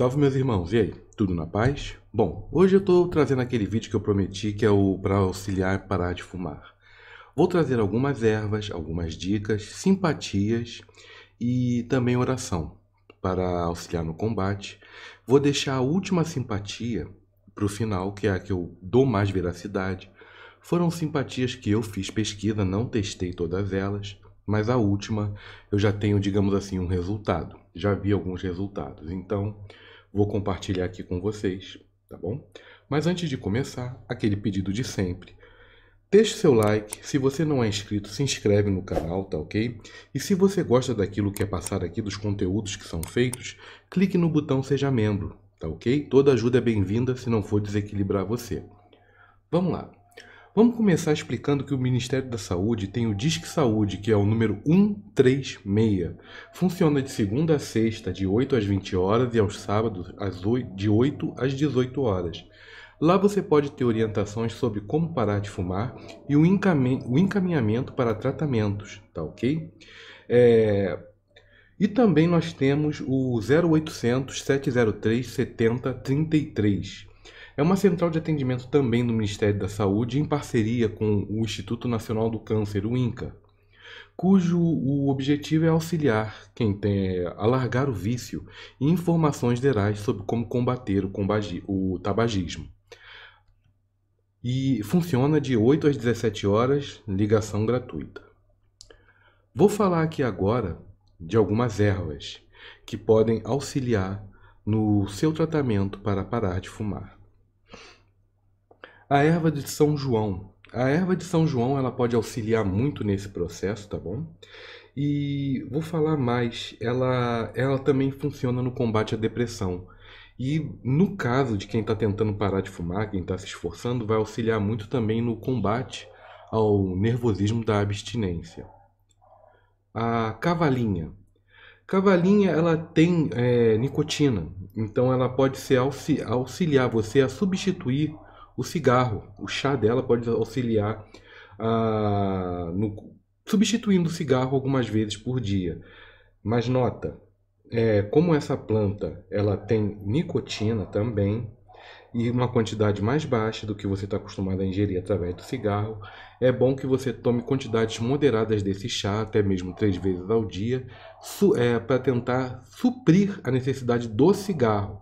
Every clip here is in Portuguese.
Salve meus irmãos, e aí? Tudo na paz? Bom, hoje eu estou trazendo aquele vídeo que eu prometi que é o para auxiliar a parar de fumar. Vou trazer algumas ervas, algumas dicas, simpatias e também oração para auxiliar no combate. Vou deixar a última simpatia para o final, que é a que eu dou mais veracidade. Foram simpatias que eu fiz pesquisa, não testei todas elas, mas a última eu já tenho, digamos assim, um resultado. Já vi alguns resultados. Então, vou compartilhar aqui com vocês, tá bom? Mas antes de começar, aquele pedido de sempre. Deixe seu like, se você não é inscrito, se inscreve no canal, tá ok? E se você gosta daquilo que é passar aqui, dos conteúdos que são feitos, clique no botão Seja Membro, tá ok? Toda ajuda é bem-vinda se não for desequilibrar você. Vamos lá. Vamos começar explicando que o Ministério da Saúde tem o Disque Saúde, que é o número 136. Funciona de segunda a sexta, de 8 às 20 horas, e aos sábados, de 8 às 18 horas. Lá você pode ter orientações sobre como parar de fumar e o, encaminhamento para tratamentos, tá ok? É... E também nós temos o 0800 703 7033 é uma central de atendimento também do Ministério da Saúde em parceria com o Instituto Nacional do Câncer, o INCA, cujo o objetivo é auxiliar quem tem alargar o vício e informações gerais sobre como combater o, o tabagismo. E funciona de 8 às 17 horas, ligação gratuita. Vou falar aqui agora de algumas ervas que podem auxiliar no seu tratamento para parar de fumar. A erva de São João. A erva de São João ela pode auxiliar muito nesse processo, tá bom? E vou falar mais, ela, ela também funciona no combate à depressão. E no caso de quem está tentando parar de fumar, quem está se esforçando, vai auxiliar muito também no combate ao nervosismo da abstinência. A cavalinha. Cavalinha ela tem é, nicotina, então ela pode ser auxiliar você a substituir o cigarro, o chá dela pode auxiliar a, no, substituindo o cigarro algumas vezes por dia. Mas nota, é, como essa planta ela tem nicotina também e uma quantidade mais baixa do que você está acostumado a ingerir através do cigarro, é bom que você tome quantidades moderadas desse chá, até mesmo três vezes ao dia, é, para tentar suprir a necessidade do cigarro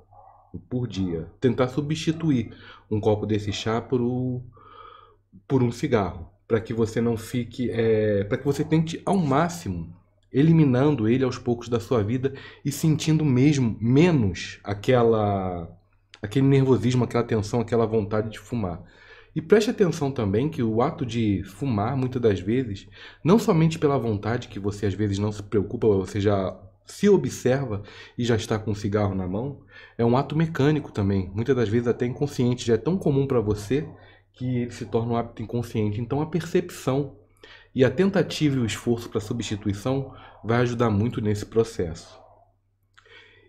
por dia. Tentar substituir um copo desse chá por, o, por um cigarro, para que você não fique, é, para que você tente ao máximo eliminando ele aos poucos da sua vida e sentindo mesmo menos aquela aquele nervosismo, aquela tensão, aquela vontade de fumar. E preste atenção também que o ato de fumar, muitas das vezes, não somente pela vontade que você às vezes não se preocupa, você já se observa e já está com um cigarro na mão, é um ato mecânico também, muitas das vezes até inconsciente, já é tão comum para você que ele se torna um hábito inconsciente. Então a percepção e a tentativa e o esforço para substituição vai ajudar muito nesse processo.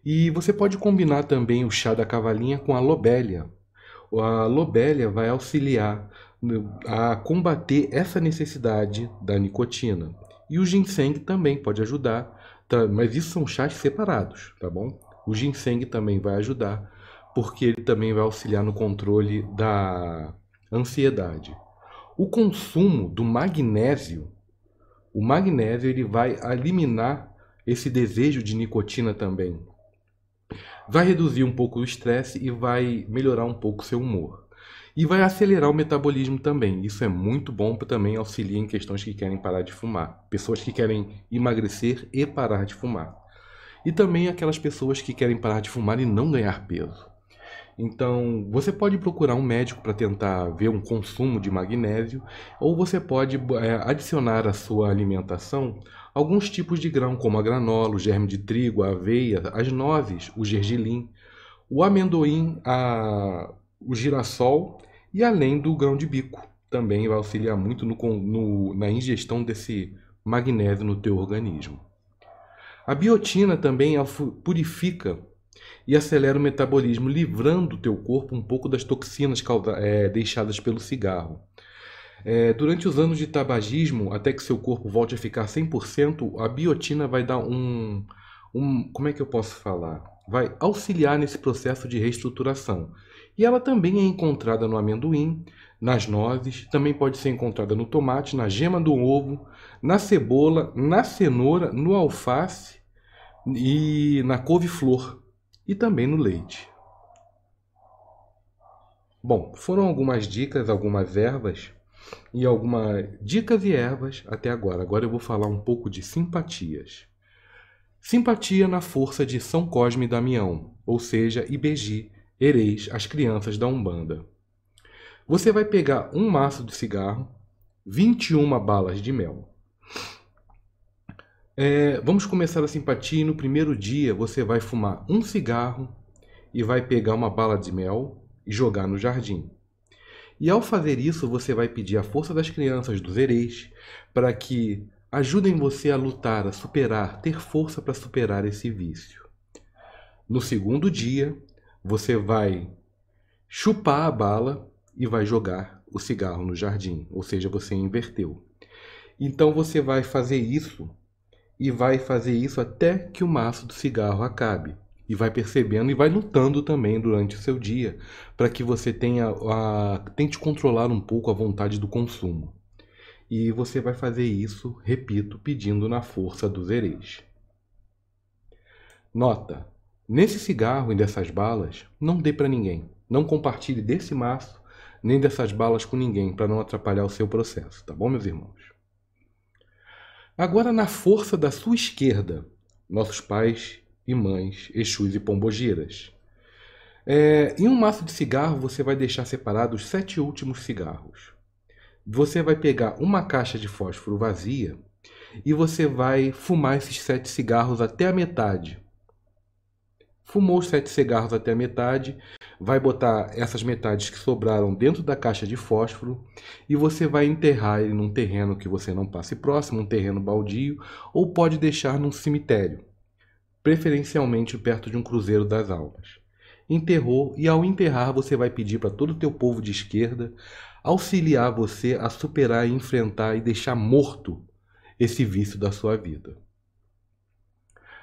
E você pode combinar também o chá da cavalinha com a lobélia. A lobélia vai auxiliar a combater essa necessidade da nicotina. E o ginseng também pode ajudar Tá, mas isso são chás separados, tá bom? O ginseng também vai ajudar, porque ele também vai auxiliar no controle da ansiedade. O consumo do magnésio, o magnésio ele vai eliminar esse desejo de nicotina também. Vai reduzir um pouco o estresse e vai melhorar um pouco seu humor e vai acelerar o metabolismo também. Isso é muito bom, também auxiliar em questões que querem parar de fumar, pessoas que querem emagrecer e parar de fumar. E também aquelas pessoas que querem parar de fumar e não ganhar peso. Então, você pode procurar um médico para tentar ver um consumo de magnésio, ou você pode é, adicionar à sua alimentação alguns tipos de grão, como a granola, o germe de trigo, a aveia, as nozes, o gergelim, o amendoim, a... o girassol e além do grão de bico. Também vai auxiliar muito no, no, na ingestão desse magnésio no teu organismo. A biotina também purifica e acelera o metabolismo, livrando o teu corpo um pouco das toxinas é, deixadas pelo cigarro. É, durante os anos de tabagismo, até que seu corpo volte a ficar 100%, a biotina vai dar um, um. Como é que eu posso falar? Vai auxiliar nesse processo de reestruturação. E ela também é encontrada no amendoim, nas nozes, também pode ser encontrada no tomate, na gema do ovo, na cebola, na cenoura, no alface e na couve-flor e também no leite. Bom, foram algumas dicas, algumas ervas e algumas dicas e ervas até agora. Agora eu vou falar um pouco de simpatias. Simpatia na força de São Cosme e Damião, ou seja, IBG, ereis as crianças da Umbanda. Você vai pegar um maço de cigarro, 21 balas de mel. É, vamos começar a simpatia e no primeiro dia você vai fumar um cigarro e vai pegar uma bala de mel e jogar no jardim. E ao fazer isso, você vai pedir a força das crianças dos hereis para que ajudem você a lutar, a superar, ter força para superar esse vício. No segundo dia, você vai chupar a bala e vai jogar o cigarro no jardim, ou seja, você inverteu. Então você vai fazer isso e vai fazer isso até que o maço do cigarro acabe. E vai percebendo e vai lutando também durante o seu dia para que você tenha a, tente controlar um pouco a vontade do consumo. E você vai fazer isso, repito, pedindo na força dos hereges. Nota: Nesse cigarro e dessas balas, não dê para ninguém. Não compartilhe desse maço nem dessas balas com ninguém para não atrapalhar o seu processo, tá bom, meus irmãos? Agora, na força da sua esquerda, nossos pais e mães, Exus e Pombogiras. É, em um maço de cigarro, você vai deixar separados os sete últimos cigarros. Você vai pegar uma caixa de fósforo vazia e você vai fumar esses sete cigarros até a metade Fumou os sete cigarros até a metade, vai botar essas metades que sobraram dentro da caixa de fósforo e você vai enterrar ele num terreno que você não passe próximo, um terreno baldio, ou pode deixar num cemitério, preferencialmente perto de um cruzeiro das almas. Enterrou e ao enterrar você vai pedir para todo o teu povo de esquerda auxiliar você a superar, enfrentar e deixar morto esse vício da sua vida.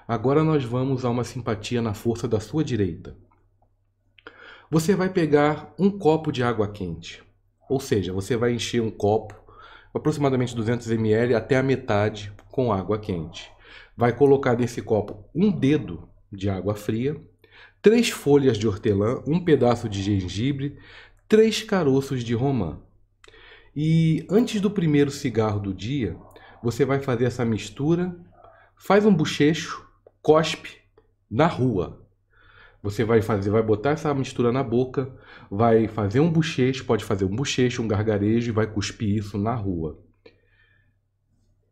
Agora nós vamos a uma simpatia na força da sua direita. Você vai pegar um copo de água quente, ou seja, você vai encher um copo, aproximadamente 200 ml, até a metade com água quente. Vai colocar nesse copo um dedo de água fria, três folhas de hortelã, um pedaço de gengibre, três caroços de romã. E antes do primeiro cigarro do dia, você vai fazer essa mistura, faz um bochecho cospe na rua. Você vai fazer, vai botar essa mistura na boca, vai fazer um bochecho, pode fazer um bochecho, um gargarejo e vai cuspir isso na rua.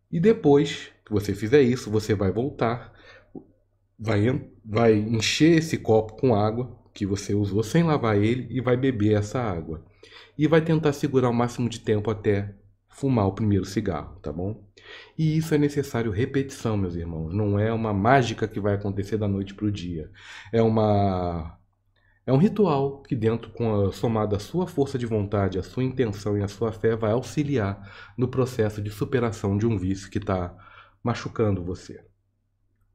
E depois que você fizer isso, você vai voltar, vai, vai encher esse copo com água que você usou sem lavar ele e vai beber essa água. E vai tentar segurar o máximo de tempo até fumar o primeiro cigarro, tá bom? E isso é necessário repetição, meus irmãos. Não é uma mágica que vai acontecer da noite para o dia. É uma é um ritual que, dentro com a, somado à sua força de vontade, à sua intenção e à sua fé, vai auxiliar no processo de superação de um vício que está machucando você,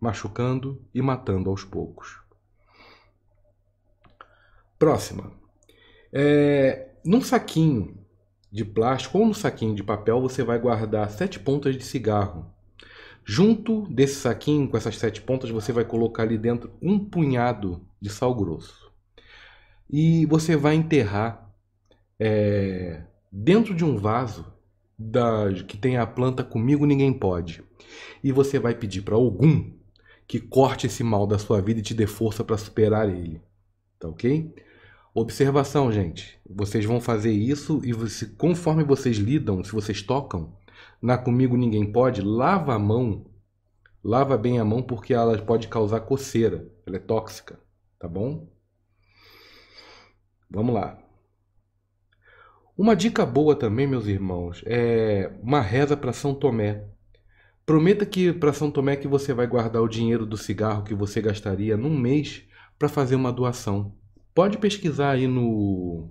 machucando e matando aos poucos. Próxima. É, num saquinho de plástico ou no saquinho de papel, você vai guardar sete pontas de cigarro. Junto desse saquinho, com essas sete pontas, você vai colocar ali dentro um punhado de sal grosso. E você vai enterrar é, dentro de um vaso da, que tem a planta Comigo Ninguém Pode. E você vai pedir para algum que corte esse mal da sua vida e te dê força para superar ele. Tá ok? Observação, gente. Vocês vão fazer isso e você, conforme vocês lidam, se vocês tocam, na comigo ninguém pode, lava a mão. Lava bem a mão porque ela pode causar coceira. Ela é tóxica, tá bom? Vamos lá. Uma dica boa também, meus irmãos, é uma reza para São Tomé. Prometa que para São Tomé que você vai guardar o dinheiro do cigarro que você gastaria num mês para fazer uma doação. Pode pesquisar aí no,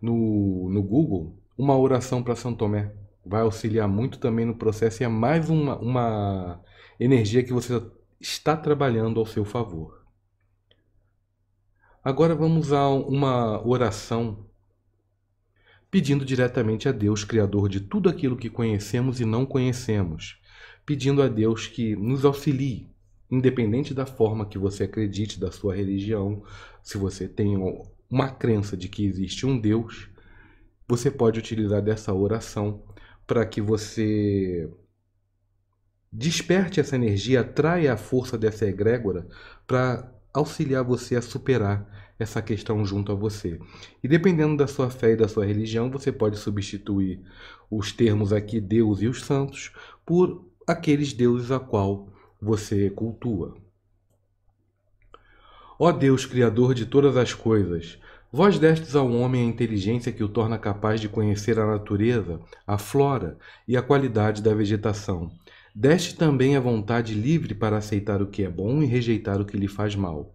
no, no Google uma oração para São Tomé. Vai auxiliar muito também no processo e é mais uma, uma energia que você está trabalhando ao seu favor. Agora vamos a uma oração pedindo diretamente a Deus, Criador de tudo aquilo que conhecemos e não conhecemos, pedindo a Deus que nos auxilie independente da forma que você acredite da sua religião, se você tem uma crença de que existe um Deus, você pode utilizar dessa oração para que você desperte essa energia, atraia a força dessa egrégora para auxiliar você a superar essa questão junto a você. E dependendo da sua fé e da sua religião, você pode substituir os termos aqui Deus e os santos por aqueles deuses a qual você cultua. Ó Deus, Criador de todas as coisas, vós destes ao homem a inteligência que o torna capaz de conhecer a natureza, a flora e a qualidade da vegetação. Deste também a vontade livre para aceitar o que é bom e rejeitar o que lhe faz mal.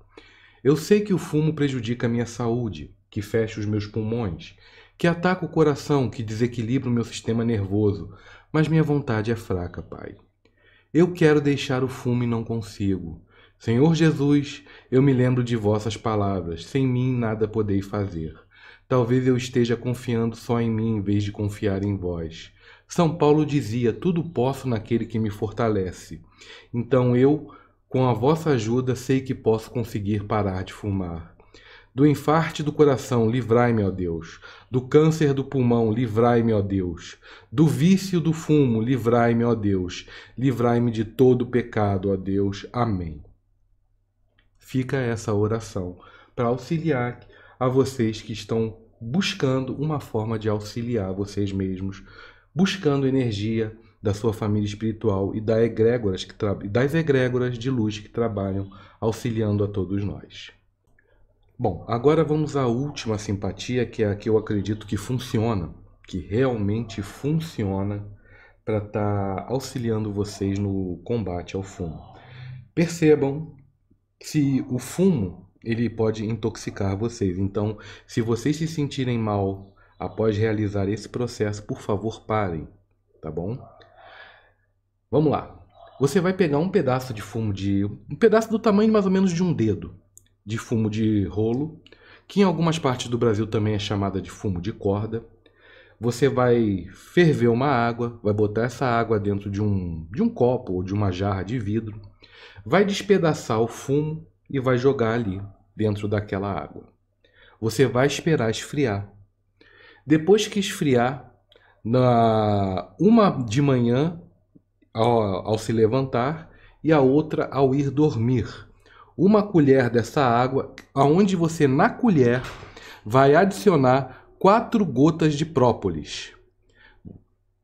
Eu sei que o fumo prejudica a minha saúde, que fecha os meus pulmões, que ataca o coração, que desequilibra o meu sistema nervoso, mas minha vontade é fraca, Pai. Eu quero deixar o fumo e não consigo. Senhor Jesus, eu me lembro de vossas palavras: sem mim nada podeis fazer. Talvez eu esteja confiando só em mim em vez de confiar em vós. São Paulo dizia: Tudo posso naquele que me fortalece. Então eu, com a vossa ajuda, sei que posso conseguir parar de fumar. Do infarte do coração, livrai-me, ó Deus. Do câncer do pulmão, livrai-me, ó Deus. Do vício do fumo, livrai-me, ó Deus. Livrai-me de todo pecado, ó Deus. Amém. Fica essa oração para auxiliar a vocês que estão buscando uma forma de auxiliar vocês mesmos, buscando energia da sua família espiritual e das egrégoras de luz que trabalham auxiliando a todos nós. Bom, agora vamos à última simpatia, que é a que eu acredito que funciona, que realmente funciona para estar tá auxiliando vocês no combate ao fumo. Percebam se o fumo ele pode intoxicar vocês. Então, se vocês se sentirem mal após realizar esse processo, por favor, parem, tá bom? Vamos lá. Você vai pegar um pedaço de fumo de um pedaço do tamanho mais ou menos de um dedo de fumo de rolo, que em algumas partes do Brasil também é chamada de fumo de corda. Você vai ferver uma água, vai botar essa água dentro de um, de um copo ou de uma jarra de vidro, vai despedaçar o fumo e vai jogar ali, dentro daquela água. Você vai esperar esfriar. Depois que esfriar, na uma de manhã, ao, ao se levantar, e a outra ao ir dormir uma colher dessa água, aonde você na colher vai adicionar quatro gotas de própolis.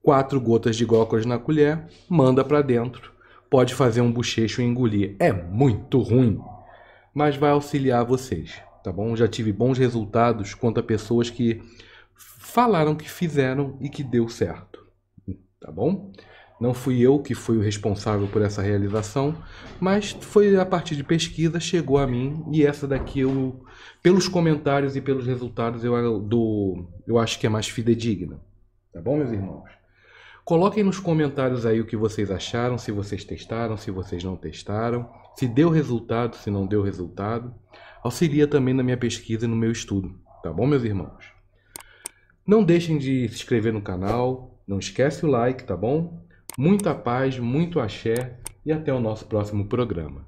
Quatro gotas de gócoras na colher, manda para dentro. Pode fazer um bochecho e engolir. É muito ruim, mas vai auxiliar vocês, tá bom? Já tive bons resultados quanto a pessoas que falaram que fizeram e que deu certo, tá bom? Não fui eu que fui o responsável por essa realização, mas foi a partir de pesquisa chegou a mim e essa daqui eu, pelos comentários e pelos resultados eu do, eu acho que é mais fidedigna. Tá bom, meus irmãos? Coloquem nos comentários aí o que vocês acharam, se vocês testaram, se vocês não testaram, se deu resultado, se não deu resultado. Auxilia também na minha pesquisa e no meu estudo, tá bom, meus irmãos? Não deixem de se inscrever no canal, não esquece o like, tá bom? Muita paz, muito axé e até o nosso próximo programa.